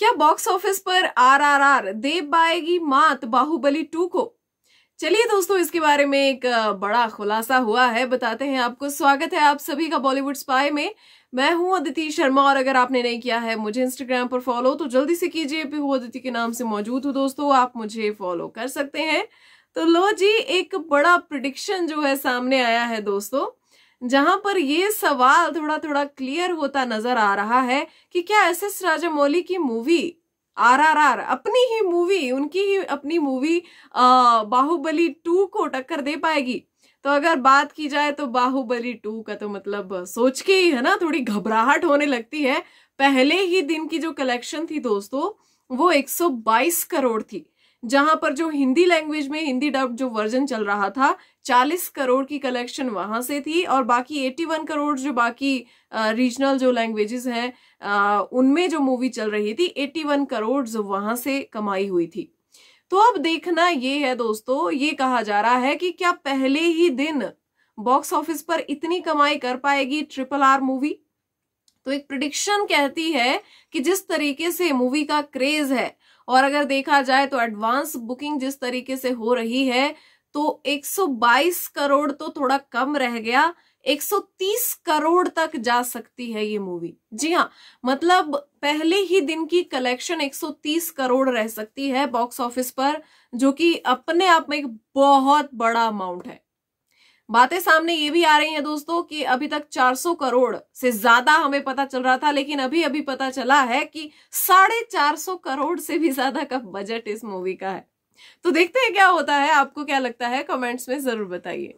क्या box office पर आरआरआर दे पाएगी मात बाहुबली टू को चलिए दोस्तों इसके बारे में एक बड़ा खुलासा हुआ है बताते हैं आपको स्वागत है आप सभी का बॉलीवुड स्पाई में मैं हूं अदिति शर्मा और अगर आपने नहीं किया है मुझे इंस्टाग्राम पर फॉलो तो जल्दी से कीजिए भी हूँ अदिति के नाम से मौजूद हूँ दोस्तों आप मुझे फॉलो कर सकते हैं तो लो जी एक बड़ा प्रिडिक्शन जो है सामने आया है दोस्तों जहां पर ये सवाल थोड़ा थोड़ा क्लियर होता नजर आ रहा है कि क्या एस एस राजामौली की मूवी आरआरआर अपनी ही मूवी उनकी ही अपनी मूवी बाहुबली टू को टक्कर दे पाएगी तो अगर बात की जाए तो बाहुबली टू का तो मतलब सोच के ही है ना थोड़ी घबराहट होने लगती है पहले ही दिन की जो कलेक्शन थी दोस्तों वो 122 करोड़ थी जहां पर जो हिंदी लैंग्वेज में हिंदी डब जो वर्जन चल रहा था 40 करोड़ की कलेक्शन वहां से थी और बाकी 81 करोड़ जो बाकी रीजनल जो लैंग्वेजेस हैं उनमें जो मूवी चल रही थी 81 करोड़ वहां से कमाई हुई थी तो अब देखना ये है दोस्तों ये कहा जा रहा है कि क्या पहले ही दिन बॉक्स ऑफिस पर इतनी कमाई कर पाएगी ट्रिपल आर मूवी तो एक प्रिडिक्शन कहती है कि जिस तरीके से मूवी का क्रेज है और अगर देखा जाए तो एडवांस बुकिंग जिस तरीके से हो रही है तो 122 करोड़ तो थोड़ा कम रह गया 130 करोड़ तक जा सकती है ये मूवी जी हाँ मतलब पहले ही दिन की कलेक्शन 130 करोड़ रह सकती है बॉक्स ऑफिस पर जो कि अपने आप में एक बहुत बड़ा अमाउंट है बातें सामने ये भी आ रही हैं दोस्तों कि अभी तक 400 करोड़ से ज्यादा हमें पता चल रहा था लेकिन अभी अभी पता चला है कि साढ़े चार सौ करोड़ से भी ज्यादा का बजट इस मूवी का है तो देखते हैं क्या होता है आपको क्या लगता है कमेंट्स में जरूर बताइए